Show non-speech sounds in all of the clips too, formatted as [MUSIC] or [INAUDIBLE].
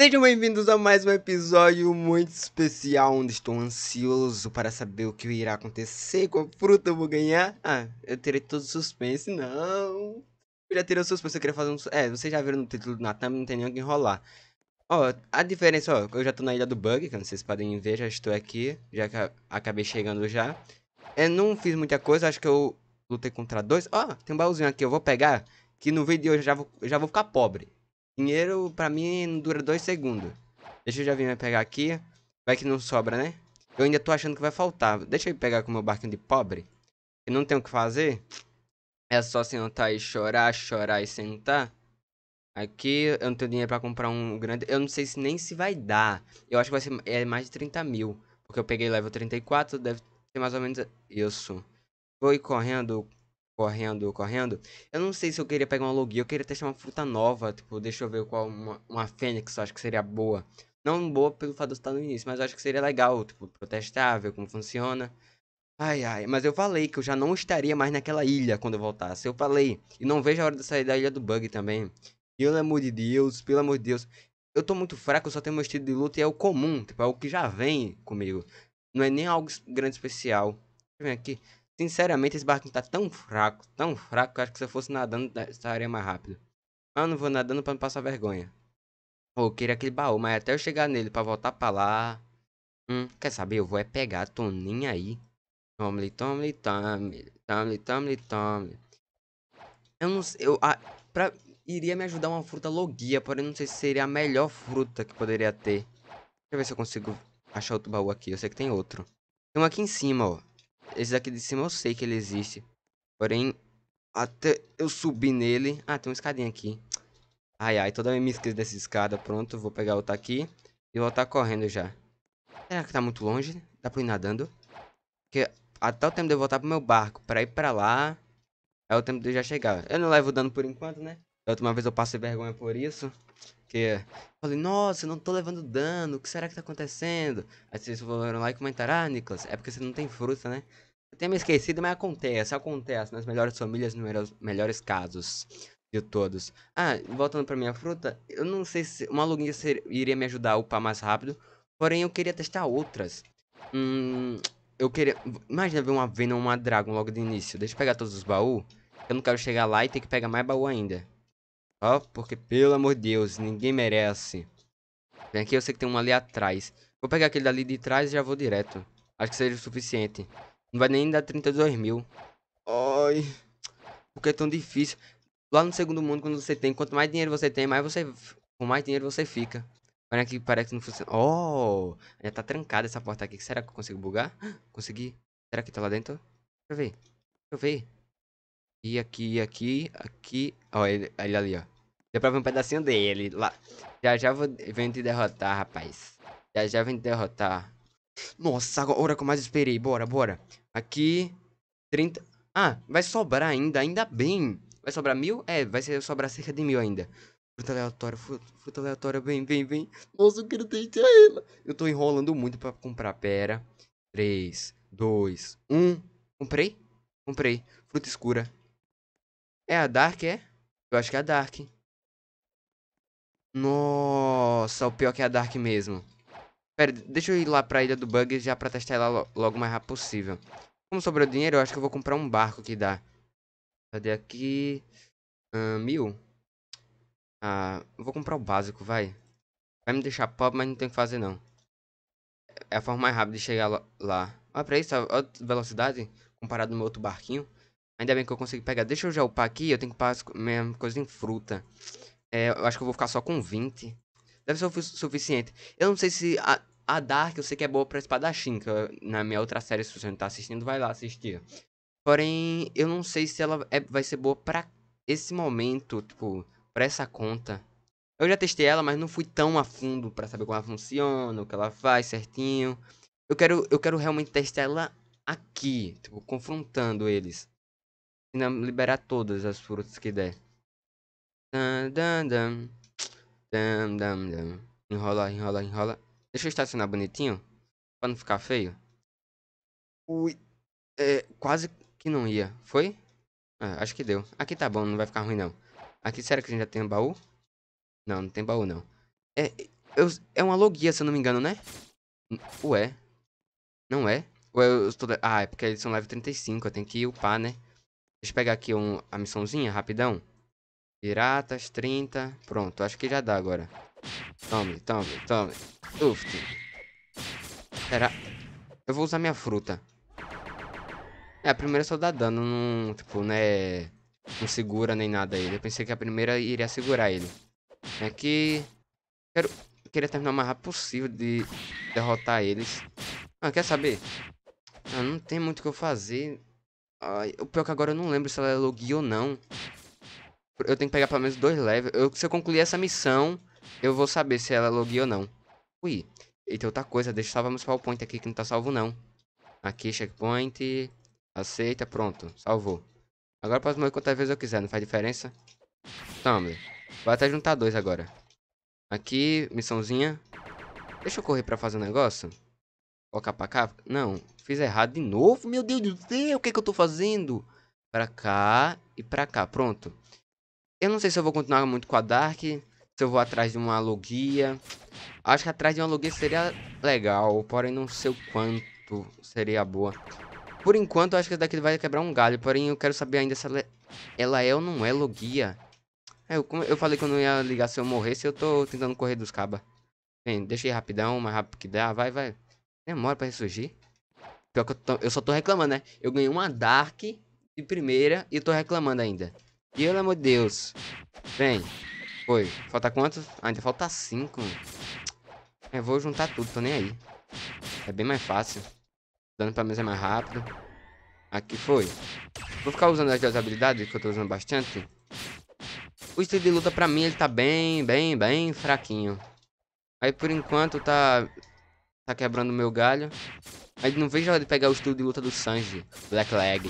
Sejam bem-vindos a mais um episódio muito especial, onde estou ansioso para saber o que irá acontecer, qual fruta eu vou ganhar. Ah, eu terei todo o suspense, não. Eu já terei o suspense, eu queria fazer um... É, vocês já viram no título do Natan, não tem nem o que enrolar. Ó, a diferença, ó, eu já tô na Ilha do Bug, que vocês podem ver, já estou aqui, já acabei chegando já. Eu é, não fiz muita coisa, acho que eu lutei contra dois. Ó, tem um baúzinho aqui, eu vou pegar, que no vídeo eu já vou, já vou ficar pobre. Dinheiro, pra mim, não dura dois segundos. Deixa eu já vir pegar aqui. Vai que não sobra, né? Eu ainda tô achando que vai faltar. Deixa eu pegar com o meu barquinho de pobre. Que não tem o que fazer. É só sentar e chorar, chorar e sentar. Aqui eu não tenho dinheiro pra comprar um grande. Eu não sei se nem se vai dar. Eu acho que vai ser é mais de 30 mil. Porque eu peguei level 34, deve ter mais ou menos isso. Vou ir correndo correndo, correndo. Eu não sei se eu queria pegar uma logia, eu queria testar uma fruta nova, tipo, deixa eu ver qual uma, uma fênix, eu acho que seria boa. Não boa pelo fato de estar no início, mas eu acho que seria legal, tipo, pra testar, ver como funciona. Ai, ai, mas eu falei que eu já não estaria mais naquela ilha quando eu voltasse. Eu falei, e não vejo a hora de sair da ilha do bug também. Pelo amor de Deus, pelo amor de Deus. Eu tô muito fraco, eu só tenho meu estilo de luta e é o comum, tipo, é o que já vem comigo. Não é nem algo grande especial. Deixa eu ver aqui. Sinceramente, esse barquinho tá tão fraco, tão fraco, que eu acho que se eu fosse nadando, né, estaria mais rápido. Mas eu não vou nadando pra não passar vergonha. ou eu queria aquele baú, mas até eu chegar nele pra voltar pra lá... Hum, quer saber? Eu vou é pegar, a toninha aí. Tomli, tomli, tomli, tomli, tomli, tomli. Eu não sei, eu... Ah, pra, iria me ajudar uma fruta logia, porém não sei se seria a melhor fruta que poderia ter. Deixa eu ver se eu consigo achar outro baú aqui, eu sei que tem outro. Tem um aqui em cima, ó. Esse daqui de cima eu sei que ele existe. Porém, até eu subir nele... Ah, tem uma escadinha aqui. Ai, ai, toda vez me esqueço dessa escada. Pronto, vou pegar outra aqui. E vou estar correndo já. Será que tá muito longe? Dá pra ir nadando? Porque até o tempo de eu voltar pro meu barco pra ir pra lá... É o tempo de eu já chegar. Eu não levo dano por enquanto, né? Da última vez eu passei vergonha por isso. Que é, falei, nossa, não tô levando dano, o que será que tá acontecendo? Aí vocês foram lá e comentaram, ah, Nicolas, é porque você não tem fruta, né? Eu tenho me esquecido, mas acontece, acontece nas melhores famílias, nos melhores casos de todos. Ah, voltando pra minha fruta, eu não sei se uma luguinha iria me ajudar a upar mais rápido, porém eu queria testar outras. Hum, eu queria... Imagina ver uma Venom, uma Dragon logo de início. Deixa eu pegar todos os baús, eu não quero chegar lá e ter que pegar mais baú ainda. Ó, porque pelo amor de Deus, ninguém merece. Vem aqui, eu sei que tem um ali atrás. Vou pegar aquele dali de trás e já vou direto. Acho que seja o suficiente. Não vai nem dar 32 mil. Ai, porque é tão difícil. Lá no segundo mundo, quando você tem, quanto mais dinheiro você tem, mais você, com mais dinheiro você fica. Olha aqui, parece que não funciona. Oh, já tá trancada essa porta aqui. Será que eu consigo bugar? Consegui. Será que tá lá dentro? Deixa eu ver. Deixa eu ver. E aqui, aqui, aqui. Ó, ele, ele ali, ó. Deu pra ver um pedacinho dele lá. Já já vou, vendo te derrotar, rapaz. Já já vem te derrotar. Nossa, agora que eu mais esperei. Bora, bora. Aqui, 30... Ah, vai sobrar ainda, ainda bem. Vai sobrar mil? É, vai sobrar cerca de mil ainda. Fruta aleatória, fruta, fruta aleatória, vem, vem, vem. Nossa, eu quero deixar ela. Eu tô enrolando muito pra comprar. Pera. 3, 2, 1. Comprei? Comprei. Fruta escura. É a Dark, é? Eu acho que é a Dark. Nossa, o pior que é a Dark mesmo. Pera, deixa eu ir lá pra Ilha do Bug já pra testar ela lo logo o mais rápido possível. Como sobrou dinheiro, eu acho que eu vou comprar um barco que dá. Cadê aqui? Uh, mil? Ah, vou comprar o básico, vai. Vai me deixar pobre, mas não tem o que fazer, não. É a forma mais rápida de chegar lá. Olha pra isso, a velocidade comparado no meu outro barquinho. Ainda bem que eu consegui pegar. Deixa eu já upar aqui. Eu tenho que upar as minhas coisas em fruta. É, eu acho que eu vou ficar só com 20. Deve ser o suficiente. Eu não sei se a, a Dark eu sei que é boa pra espadachim. Que eu, na minha outra série, se você não tá assistindo, vai lá assistir. Porém, eu não sei se ela é, vai ser boa pra esse momento, tipo, pra essa conta. Eu já testei ela, mas não fui tão a fundo pra saber como ela funciona, o que ela faz certinho. Eu quero, eu quero realmente testar ela aqui, tipo, confrontando eles. E não liberar todas as frutas que der. Dan, dan, dan. Dan, dan, dan. Enrola, enrola, enrola. Deixa eu estacionar bonitinho. Pra não ficar feio. Ui. É, quase que não ia. Foi? Ah, acho que deu. Aqui tá bom, não vai ficar ruim não. Aqui, será que a gente já tem um baú? Não, não tem baú não. É, eu, é uma logia, se eu não me engano, né? Ué. Não é? Ou eu estou... Ah, é porque eles são level 35, eu tenho que upar, né? Deixa eu pegar aqui um, a missãozinha, rapidão. Piratas, 30. Pronto, acho que já dá agora. Tome, tome, tome. Uft. Será? Eu vou usar minha fruta. É, a primeira só dá dano, não, tipo, né, não segura nem nada ele. Eu pensei que a primeira iria segurar ele. Aqui, quero, queria terminar o mais rápido possível de derrotar eles. Ah, quer saber? Ah, não tem muito o que eu fazer. Ai, o pior é que agora eu não lembro se ela é Logi ou não. Eu tenho que pegar pelo menos dois levels. Eu, se eu concluir essa missão, eu vou saber se ela é Logi ou não. Ui. E tem outra coisa, deixa eu salvar meu PowerPoint aqui que não tá salvo não. Aqui, checkpoint. Aceita, pronto. Salvou. Agora posso morrer quantas vezes eu quiser, não faz diferença. Tumblr. Vai até juntar dois agora. Aqui, missãozinha. Deixa eu correr pra fazer um negócio. Colocar pra cá. Não, Fiz errado de novo. Meu Deus do céu, o que, é que eu tô fazendo? Pra cá e pra cá. Pronto. Eu não sei se eu vou continuar muito com a Dark. Se eu vou atrás de uma logia. Acho que atrás de uma logia seria legal. Porém, não sei o quanto seria boa. Por enquanto, acho que daqui vai quebrar um galho. Porém, eu quero saber ainda se ela é, ela é ou não é logia. É, eu, eu, falei que eu não ia ligar se eu morresse. Eu tô tentando correr dos cabas. Bem, deixei rapidão, mais rápido que dá. Vai, vai. Demora pra ressurgir. Pior que eu, tô, eu só tô reclamando, né? Eu ganhei uma Dark de primeira e tô reclamando ainda. Pelo amor de Deus. Vem. Foi. Falta quantos? Ah, ainda falta cinco. É, vou juntar tudo, tô nem aí. É bem mais fácil. Dando pra mesa é mais rápido. Aqui foi. Vou ficar usando duas habilidades que eu tô usando bastante. O estilo de luta pra mim, ele tá bem, bem, bem fraquinho. Aí por enquanto tá... Tá quebrando meu galho. Mas não vejo a hora de pegar o estilo de luta do Sanji, Black Leg.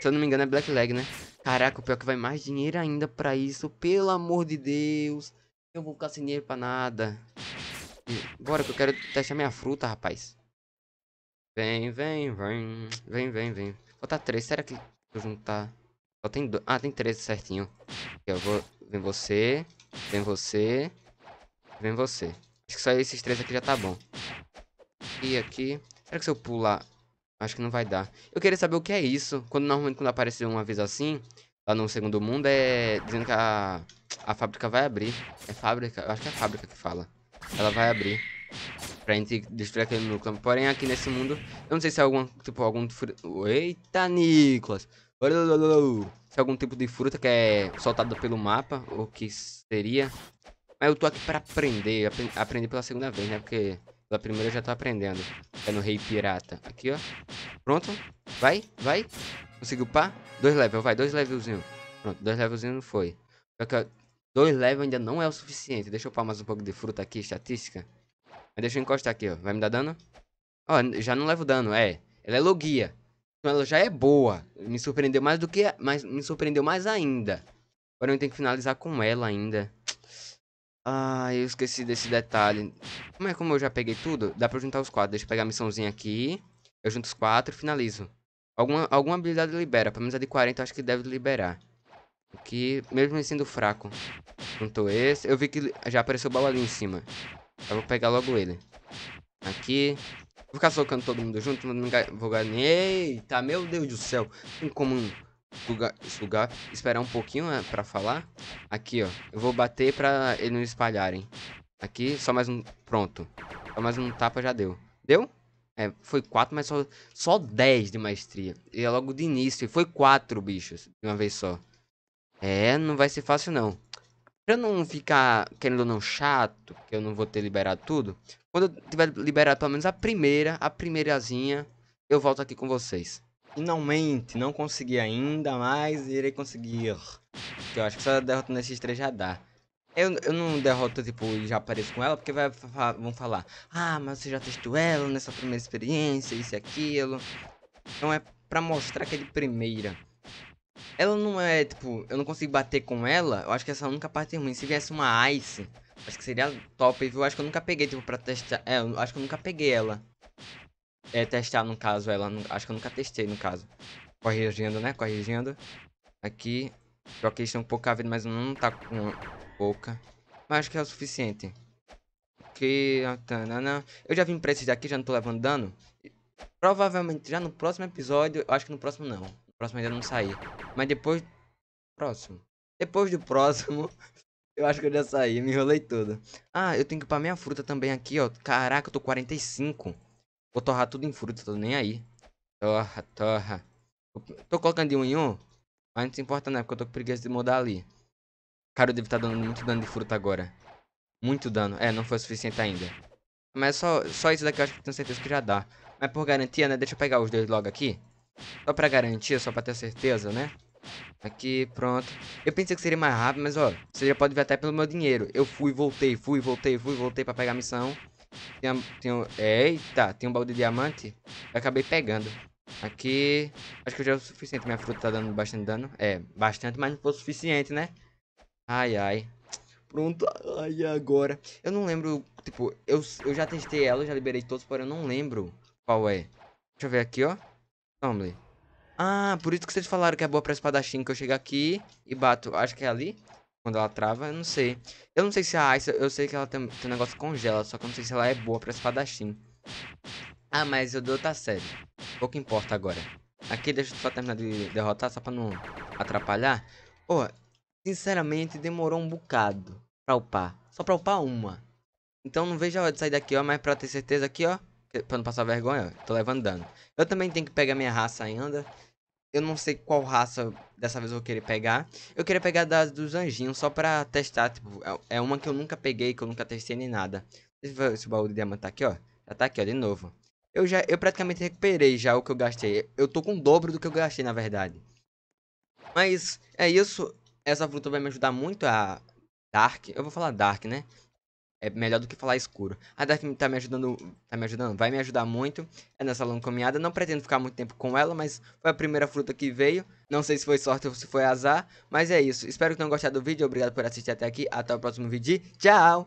Se eu não me engano é Black Leg, né? Caraca, o pior é que vai mais dinheiro ainda pra isso, pelo amor de Deus. Eu vou ficar sem dinheiro pra nada. Bora que eu quero testar minha fruta, rapaz. Vem, vem, vem. Vem, vem, vem. Falta três, será que eu juntar... Só tem dois. Ah, tem três certinho. Eu vou... Vem você, vem você, vem você. Acho que só esses três aqui já tá bom. E aqui, Será que se eu pular... Acho que não vai dar. Eu queria saber o que é isso. Quando normalmente quando aparece uma vez assim, lá no segundo mundo, é dizendo que a, a fábrica vai abrir. É fábrica? Acho que é a fábrica que fala. Ela vai abrir. Pra gente destruir aquele núcleo. Porém, aqui nesse mundo, eu não sei se é algum, tipo, algum... Eita, Nicolas! Se é algum tipo de fruta que é soltada pelo mapa, ou que seria. Mas eu tô aqui pra aprender, aprender pela segunda vez, né? Porque da primeira eu já tô aprendendo. É no Rei Pirata. Aqui, ó. Pronto. Vai, vai. Conseguiu pá. Dois level, vai. Dois levelzinho. Pronto, dois levelzinho não foi. dois level ainda não é o suficiente. Deixa eu pôr mais um pouco de fruta aqui, estatística. Mas deixa eu encostar aqui, ó. Vai me dar dano? Ó, já não levo dano, é. Ela é logia. Então ela já é boa. Me surpreendeu mais do que... Mas me surpreendeu mais ainda. Agora eu tenho que finalizar com ela ainda. Ah, eu esqueci desse detalhe. Como é como eu já peguei tudo, dá pra juntar os quatro. Deixa eu pegar a missãozinha aqui. Eu junto os quatro e finalizo. Alguma, alguma habilidade libera. Pelo menos a de 40 acho que deve liberar. Aqui, mesmo sendo fraco. Juntou esse. Eu vi que já apareceu o baú ali em cima. Eu vou pegar logo ele. Aqui. Vou ficar socando todo mundo junto. Não vou ganhar. Eita, meu Deus do céu. Incomum esperar um pouquinho né, para falar. Aqui, ó. Eu vou bater para eles não espalharem. Aqui, só mais um... Pronto. Só mais um tapa já deu. Deu? É, foi quatro, mas só, só de maestria. E é logo de início. E foi quatro bichos de uma vez só. É, não vai ser fácil não. Pra não ficar, querendo ou não, chato, que eu não vou ter liberado tudo. Quando eu tiver liberado pelo menos a primeira, a primeirazinha, eu volto aqui com vocês. Finalmente, não consegui ainda, mas irei conseguir. Porque eu acho que só derrotando esses três já dá. Eu, eu não derroto, tipo, e já apareço com ela, porque vai, vão falar Ah, mas você já testou ela nessa primeira experiência, isso e aquilo. Então é pra mostrar que é de primeira. Ela não é, tipo, eu não consigo bater com ela, eu acho que essa é a única parte ruim. Se viesse uma Ice, acho que seria top, viu? Eu acho que eu nunca peguei, tipo, pra testar... É, eu acho que eu nunca peguei ela é, testar, no caso, ela. Acho que eu nunca testei, no caso. Corrigindo, né? Corrigindo. Aqui. Troquei que eles estão com pouca vida, mas não tá com pouca. Mas acho que é o suficiente. Que. Tá, eu já vim pra esses daqui, já não tô levando dano. Provavelmente já no próximo episódio. Acho que no próximo não. No próximo ainda não sair. Mas depois. Próximo. Depois do próximo. [LAUGHS] eu acho que eu já saí. Me enrolei toda. Ah, eu tenho que upar minha fruta também aqui, ó. Caraca, eu tô 45. Vou torrar tudo em fruta, tô nem aí. Torra, torra. Tô colocando de um em um, mas não se importa não, é porque eu tô com preguiça de mudar ali. Cara, eu devo estar dando muito dano de fruta agora. Muito dano. É, não foi o suficiente ainda. Mas só, só isso daqui eu acho que tenho certeza que já dá. Mas por garantia, né? Deixa eu pegar os dois logo aqui. Só pra garantia, só pra ter certeza, né? Aqui, pronto. Eu pensei que seria mais rápido, mas ó, você já pode ver até pelo meu dinheiro. Eu fui, voltei, fui, voltei, fui, voltei pra pegar a missão. Tem, tem um... É, eita, tem um balde de diamante. Eu acabei pegando. Aqui... Acho que já é o suficiente. Minha fruta tá dando bastante dano. É, bastante, mas não foi o suficiente, né? Ai, ai. Pronto. Ai, agora. Eu não lembro... Tipo, eu, eu já testei ela, já liberei todos, porém eu não lembro qual é. Deixa eu ver aqui, ó. Tumbly. Ah, por isso que vocês falaram que é boa pra espadachim, que eu chego aqui e bato. Acho que é ali quando ela trava, eu não sei. Eu não sei se a Aice, eu sei que ela tem, tem um negócio congela, só que eu não sei se ela é boa pra espadachim. Ah, mas eu dou tá sério. Pouco importa agora. Aqui deixa eu só terminar de derrotar, só pra não atrapalhar. Pô, sinceramente, demorou um bocado pra upar. Só pra upar uma. Então não vejo a hora de sair daqui, ó. Mas pra ter certeza aqui, ó. Pra não passar vergonha, ó. Tô levando dano. Eu também tenho que pegar minha raça ainda. Eu não sei qual raça dessa vez eu vou querer pegar. Eu queria pegar das dos anjinhos só pra testar. Tipo, é, é, uma que eu nunca peguei, que eu nunca testei nem nada. Esse baú de diamante tá aqui, ó. Já tá aqui, ó, de novo. Eu já, eu praticamente recuperei já o que eu gastei. Eu tô com o dobro do que eu gastei, na verdade. Mas, é isso. Essa fruta vai me ajudar muito a... Dark. Eu vou falar Dark, né? É melhor do que falar escuro. A Daphne está me ajudando, tá me ajudando, vai me ajudar muito. É nessa longa caminhada, não pretendo ficar muito tempo com ela, mas foi a primeira fruta que veio. Não sei se foi sorte ou se foi azar, mas é isso. Espero que tenham gostado do vídeo, obrigado por assistir até aqui. Até o próximo vídeo tchau!